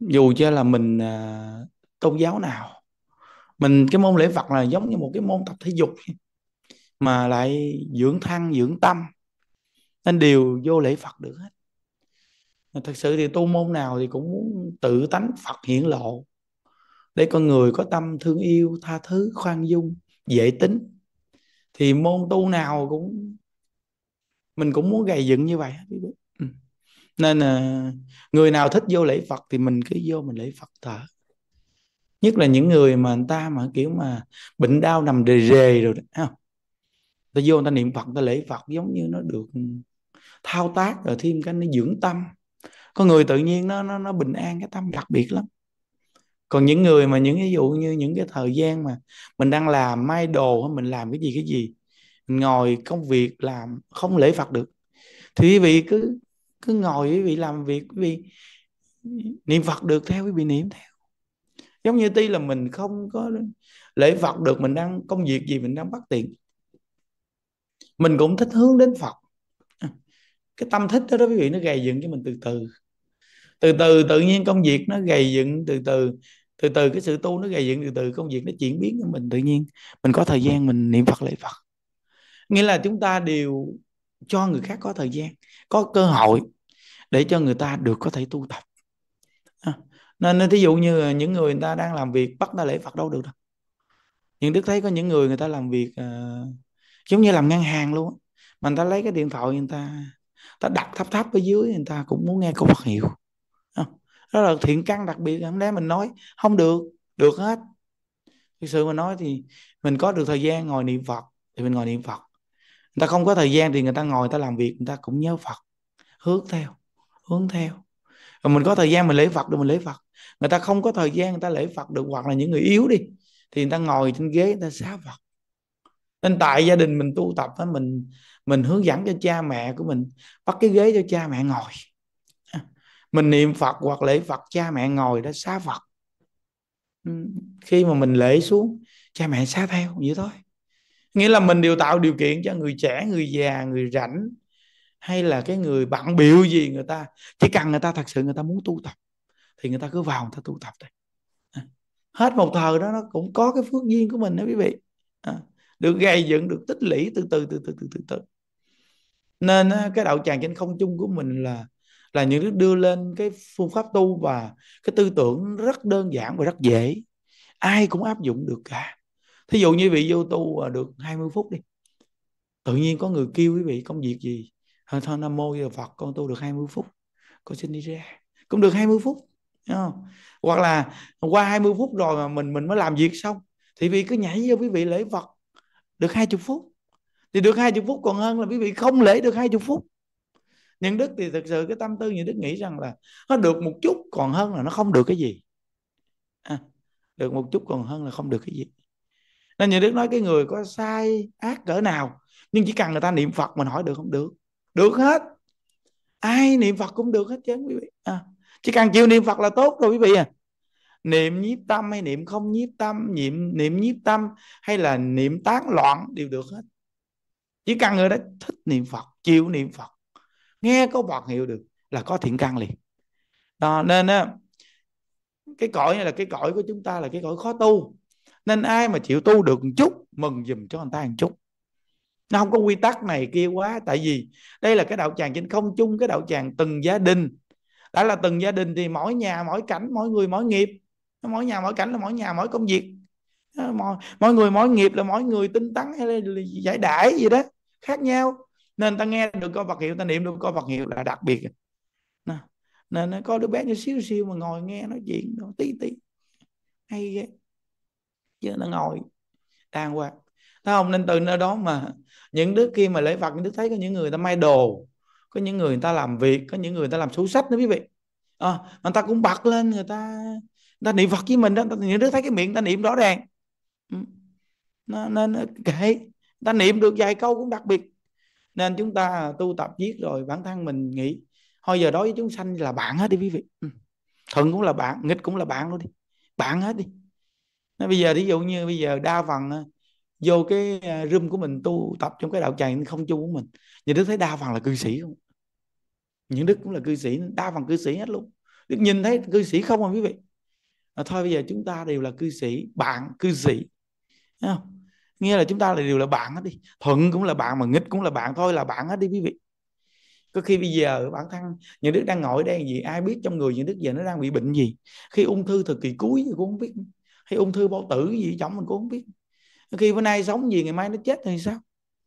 dù cho là mình à, tôn giáo nào mình cái môn lễ vật là giống như một cái môn tập thể dục mà lại dưỡng thân dưỡng tâm nên đều vô lễ Phật được hết thật sự thì tu môn nào thì cũng muốn tự tánh Phật hiển lộ để con người có tâm thương yêu tha thứ khoan dung dễ tính thì môn tu nào cũng mình cũng muốn gầy dựng như vậy nên là ờ, người nào thích vô lễ Phật thì mình cứ vô mình lễ Phật thở nhất là những người mà người ta mà kiểu mà bệnh đau nằm rề rề rồi đó, ta vô ta niệm Phật ta lễ Phật giống như nó được ừ, thao tác rồi thêm cái nó dưỡng tâm có người tự nhiên nó nó nó bình an cái tâm đặc biệt lắm còn những người mà những ví dụ như những cái thời gian mà mình đang làm may đồ mình làm cái gì cái gì mình ngồi công việc làm không lễ phật được thì quý vị cứ cứ ngồi quý vị làm việc quý vị niệm phật được theo quý vị niệm theo giống như tuy là mình không có lễ phật được mình đang công việc gì mình đang bắt tiền mình cũng thích hướng đến phật cái tâm thích đó đó quý vị nó gầy dựng cho mình từ từ từ từ tự nhiên công việc nó gầy dựng từ từ từ từ cái sự tu nó gầy dựng từ từ công việc nó chuyển biến cho mình tự nhiên mình có thời gian mình niệm phật lễ phật nghĩa là chúng ta đều cho người khác có thời gian có cơ hội để cho người ta được có thể tu tập à, nên, nên thí dụ như những người người ta đang làm việc bắt ta lễ Phật đâu được đâu nhưng Đức thấy có những người người ta làm việc uh, giống như làm ngân hàng luôn mà người ta lấy cái điện thoại người ta ta đặt thấp thấp ở dưới người ta cũng muốn nghe câu Phật hiệu ờ, đó là thiện căn đặc biệt hôm nay mình nói không được được hết thực sự mà nói thì mình có được thời gian ngồi niệm Phật thì mình ngồi niệm Phật người ta không có thời gian thì người ta ngồi người ta làm việc người ta cũng nhớ Phật hướng theo hướng theo và mình có thời gian mình lễ phật được mình lễ phật người ta không có thời gian người ta lễ phật được hoặc là những người yếu đi thì người ta ngồi trên ghế người ta xá phật nên tại gia đình mình tu tập á mình mình hướng dẫn cho cha mẹ của mình bắt cái ghế cho cha mẹ ngồi à, mình niệm phật hoặc lễ phật cha mẹ ngồi đó xá phật ừ, khi mà mình lễ xuống cha mẹ xá theo vậy thôi nghĩa là mình đều tạo điều kiện cho người trẻ người già người rảnh hay là cái người bạn biểu gì người ta chỉ cần người ta thật sự người ta muốn tu tập thì người ta cứ vào người ta tu tập thôi à, hết một thời đó nó cũng có cái phước duyên của mình đó quý vị à, được gây dựng được tích lũy từ từ từ từ từ từ từ nên cái đạo tràng trên không chung của mình là là những đứa đưa lên cái phương pháp tu và cái tư tưởng rất đơn giản và rất dễ ai cũng áp dụng được cả thí dụ như vị vô tu à, được 20 phút đi tự nhiên có người kêu quý vị công việc gì thôi nam mô giờ phật con tu được 20 phút con xin đi ra cũng được 20 phút không? hoặc là qua 20 phút rồi mà mình mình mới làm việc xong thì vì cứ nhảy vô quý vị lễ phật được 20 phút thì được 20 phút còn hơn là quý vị không lễ được 20 phút nhân đức thì thực sự cái tâm tư nhân đức nghĩ rằng là nó được một chút còn hơn là nó không được cái gì à, được một chút còn hơn là không được cái gì nên nhà đức nói cái người có sai ác cỡ nào nhưng chỉ cần người ta niệm phật mình hỏi được không được được hết ai niệm phật cũng được hết chứ quý vị à, chỉ cần chịu niệm phật là tốt rồi quý vị à niệm nhiếp tâm hay niệm không nhiếp tâm niệm niệm nhiếp tâm hay là niệm tán loạn đều được hết chỉ cần người đó thích niệm phật chịu niệm phật nghe có Phật hiệu được là có thiện căn liền đó, nên á cái cõi này là cái cõi của chúng ta là cái cõi khó tu nên ai mà chịu tu được một chút mừng dùm cho người ta một chút nó không có quy tắc này kia quá tại vì đây là cái đạo tràng trên không chung cái đạo tràng từng gia đình đã là từng gia đình thì mỗi nhà mỗi cảnh mỗi người mỗi nghiệp mỗi nhà mỗi cảnh là mỗi nhà mỗi công việc mỗi, mỗi người mỗi nghiệp là mỗi người tinh tấn hay là giải đãi gì đó khác nhau nên ta nghe được câu vật hiệu ta niệm được câu vật hiệu là đặc biệt nên nó có đứa bé như xíu xíu mà ngồi nghe nói chuyện nó tí tí hay ghê chứ nó ngồi đàng hoàng ta không nên từ nơi đó mà những đứa kia mà lễ vật những đứa thấy có những người ta may đồ có những người, người ta làm việc có những người, người ta làm xú sách nữa quý vị à, người ta cũng bật lên người ta người ta niệm phật với mình đó những đứa thấy cái miệng người ta niệm rõ ràng ừ. nó nên kệ người ta niệm được vài câu cũng đặc biệt nên chúng ta tu tập viết rồi bản thân mình nghĩ thôi giờ đối với chúng sanh là bạn hết đi quý vị ừ. thuận cũng là bạn nghịch cũng là bạn luôn đi bạn hết đi nó bây giờ ví dụ như bây giờ đa phần vô cái à, room của mình tu tập trong cái đạo tràng không chung của mình những đức thấy đa phần là cư sĩ không những đức cũng là cư sĩ đa phần cư sĩ hết luôn đức nhìn thấy cư sĩ không à quý vị à, thôi bây giờ chúng ta đều là cư sĩ bạn cư sĩ Thấy không? nghĩa là chúng ta là đều là bạn hết đi thuận cũng là bạn mà nghịch cũng là bạn thôi là bạn hết đi quý vị có khi bây giờ bản thân những đức đang ngồi đây gì ai biết trong người những đức giờ nó đang bị bệnh gì khi ung thư thời kỳ cuối thì cũng không biết hay ung thư bao tử gì chồng mình cũng không biết khi bữa nay sống gì ngày mai nó chết thì sao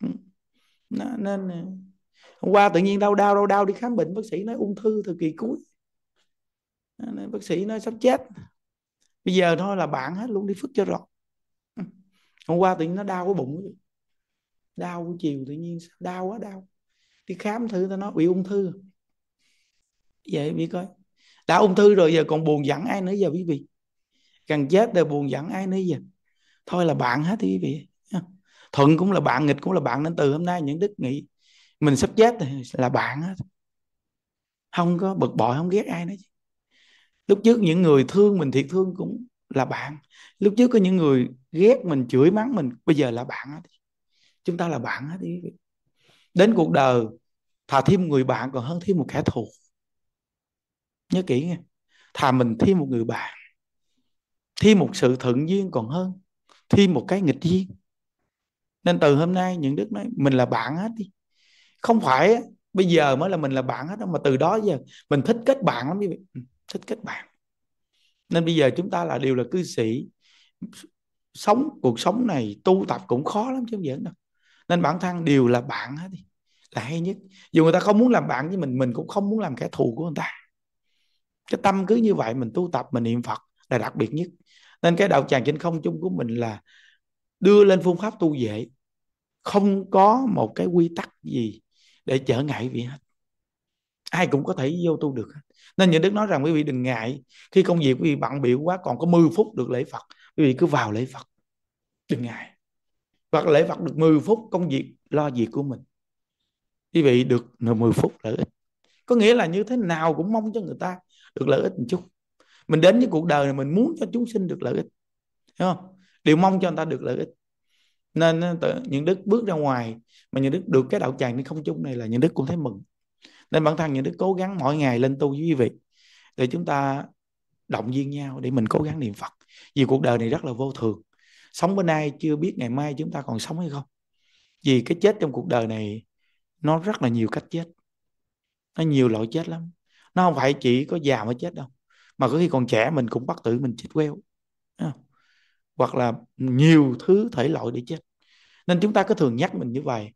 ừ. nó, nên hôm qua tự nhiên đau đau đau đau đi khám bệnh bác sĩ nói ung thư thời kỳ cuối nên bác sĩ nói sắp chết bây giờ thôi là bạn hết luôn đi phức cho rồi. Ừ. hôm qua tự nhiên nó đau cái bụng đau buổi chiều tự nhiên đau quá đau đi khám thử ta nói bị ung thư vậy bị coi đã ung thư rồi giờ còn buồn giận ai nữa giờ quý vị càng chết rồi buồn giận ai nữa giờ thôi là bạn hết thì quý vị thuận cũng là bạn nghịch cũng là bạn nên từ hôm nay những đức nghĩ mình sắp chết rồi là bạn hết không có bực bội không ghét ai nữa lúc trước những người thương mình thiệt thương cũng là bạn lúc trước có những người ghét mình chửi mắng mình bây giờ là bạn hết chúng ta là bạn hết quý vị đến cuộc đời thà thêm người bạn còn hơn thêm một kẻ thù nhớ kỹ nghe thà mình thêm một người bạn thêm một sự thuận duyên còn hơn thêm một cái nghịch duyên nên từ hôm nay những đức nói mình là bạn hết đi không phải bây giờ mới là mình là bạn hết đâu mà từ đó giờ mình thích kết bạn lắm quý vị ừ, thích kết bạn nên bây giờ chúng ta là đều là cư sĩ sống cuộc sống này tu tập cũng khó lắm chứ không giỡn đâu nên bản thân đều là bạn hết đi là hay nhất dù người ta không muốn làm bạn với mình mình cũng không muốn làm kẻ thù của người ta cái tâm cứ như vậy mình tu tập mình niệm phật là đặc biệt nhất nên cái đạo tràng trên không chung của mình là đưa lên phương pháp tu dệ không có một cái quy tắc gì để trở ngại vị hết ai cũng có thể vô tu được nên những đức nói rằng quý vị đừng ngại khi công việc quý vị bận biểu quá còn có 10 phút được lễ phật quý vị cứ vào lễ phật đừng ngại hoặc lễ phật được 10 phút công việc lo việc của mình quý vị được 10 phút lợi ích có nghĩa là như thế nào cũng mong cho người ta được lợi ích một chút mình đến với cuộc đời này mình muốn cho chúng sinh được lợi ích hiểu không điều mong cho người ta được lợi ích nên những đức bước ra ngoài mà những đức được cái đạo tràng đi không chung này là những đức cũng thấy mừng nên bản thân những đức cố gắng mỗi ngày lên tu với quý vị để chúng ta động viên nhau để mình cố gắng niệm phật vì cuộc đời này rất là vô thường sống bên nay chưa biết ngày mai chúng ta còn sống hay không vì cái chết trong cuộc đời này nó rất là nhiều cách chết nó nhiều loại chết lắm nó không phải chỉ có già mới chết đâu mà có khi còn trẻ mình cũng bắt tự mình chết queo hoặc là nhiều thứ thể loại để chết nên chúng ta cứ thường nhắc mình như vậy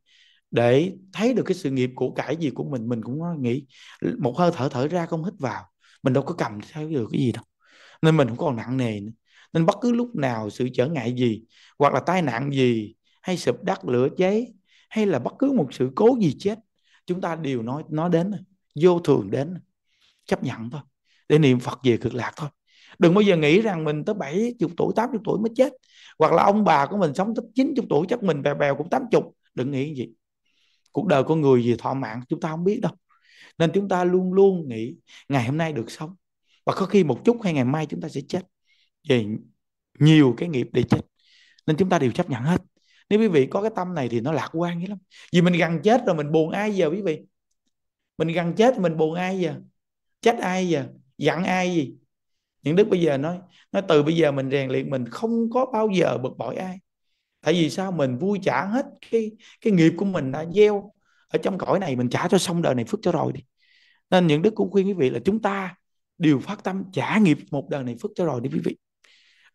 để thấy được cái sự nghiệp của cải gì của mình mình cũng nghĩ một hơi thở thở ra không hít vào mình đâu có cầm theo được cái gì đâu nên mình cũng còn nặng nề nữa nên bất cứ lúc nào sự trở ngại gì hoặc là tai nạn gì hay sụp đất lửa cháy hay là bất cứ một sự cố gì chết chúng ta đều nói nó đến vô thường đến chấp nhận thôi để niệm Phật về cực lạc thôi đừng bao giờ nghĩ rằng mình tới 70 tuổi 80 tuổi mới chết hoặc là ông bà của mình sống tới 90 tuổi chắc mình bèo bèo cũng 80 đừng nghĩ gì cuộc đời của người gì thọ mạng chúng ta không biết đâu nên chúng ta luôn luôn nghĩ ngày hôm nay được sống và có khi một chút hay ngày mai chúng ta sẽ chết về nhiều cái nghiệp để chết nên chúng ta đều chấp nhận hết nếu quý vị có cái tâm này thì nó lạc quan dữ lắm vì mình gần chết rồi mình buồn ai giờ quý vị mình gần chết mình buồn ai giờ chết ai giờ dặn ai gì những đức bây giờ nói nói từ bây giờ mình rèn luyện mình không có bao giờ bực bội ai tại vì sao mình vui trả hết cái cái nghiệp của mình đã gieo ở trong cõi này mình trả cho xong đời này phước cho rồi đi nên những đức cũng khuyên quý vị là chúng ta đều phát tâm trả nghiệp một đời này phước cho rồi đi quý vị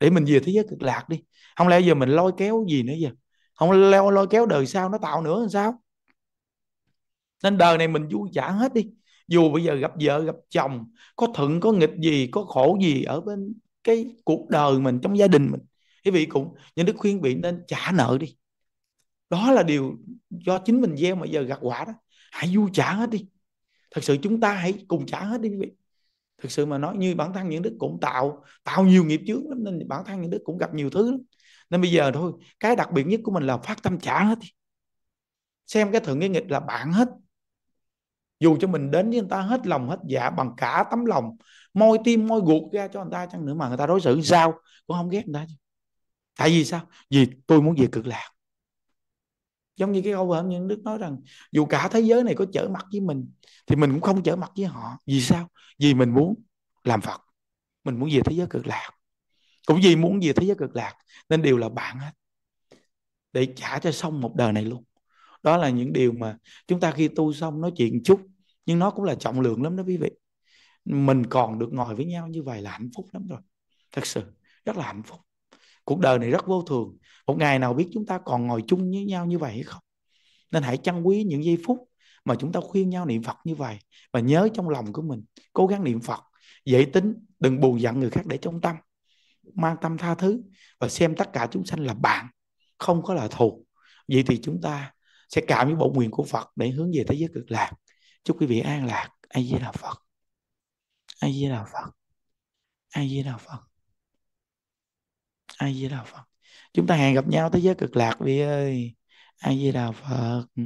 để mình về thế giới cực lạc đi không lẽ giờ mình lôi kéo gì nữa giờ không leo lôi kéo đời sau nó tạo nữa làm sao nên đời này mình vui trả hết đi dù bây giờ gặp vợ gặp chồng có thuận có nghịch gì có khổ gì ở bên cái cuộc đời mình trong gia đình mình quý vị cũng những đức khuyên vị nên trả nợ đi đó là điều do chính mình gieo mà giờ gặt quả đó hãy vui trả hết đi thật sự chúng ta hãy cùng trả hết đi quý vị thực sự mà nói như bản thân những đức cũng tạo tạo nhiều nghiệp trước lắm nên bản thân những đức cũng gặp nhiều thứ lắm. nên bây giờ thôi cái đặc biệt nhất của mình là phát tâm trả hết đi xem cái thượng cái nghịch là bạn hết dù cho mình đến với người ta hết lòng hết dạ bằng cả tấm lòng môi tim môi ruột ra cho người ta chăng nữa mà người ta đối xử sao cũng không ghét người ta tại vì sao vì tôi muốn về cực lạc giống như cái câu vợ những đức nói rằng dù cả thế giới này có trở mặt với mình thì mình cũng không trở mặt với họ vì sao vì mình muốn làm phật mình muốn về thế giới cực lạc cũng vì muốn về thế giới cực lạc nên đều là bạn hết để trả cho xong một đời này luôn đó là những điều mà chúng ta khi tu xong nói chuyện chút nhưng nó cũng là trọng lượng lắm đó quý vị mình còn được ngồi với nhau như vậy là hạnh phúc lắm rồi thật sự rất là hạnh phúc cuộc đời này rất vô thường một ngày nào biết chúng ta còn ngồi chung với nhau như vậy hay không nên hãy trân quý những giây phút mà chúng ta khuyên nhau niệm Phật như vậy và nhớ trong lòng của mình cố gắng niệm Phật dễ tính đừng buồn giận người khác để trong tâm mang tâm tha thứ và xem tất cả chúng sanh là bạn không có là thù vậy thì chúng ta sẽ cảm với bổn quyền của Phật để hướng về thế giới cực lạc chúc quý vị an lạc ai di là Phật ai di là Phật ai di là Phật ai di là Phật chúng ta hẹn gặp nhau thế giới cực lạc vị ơi ai di là Phật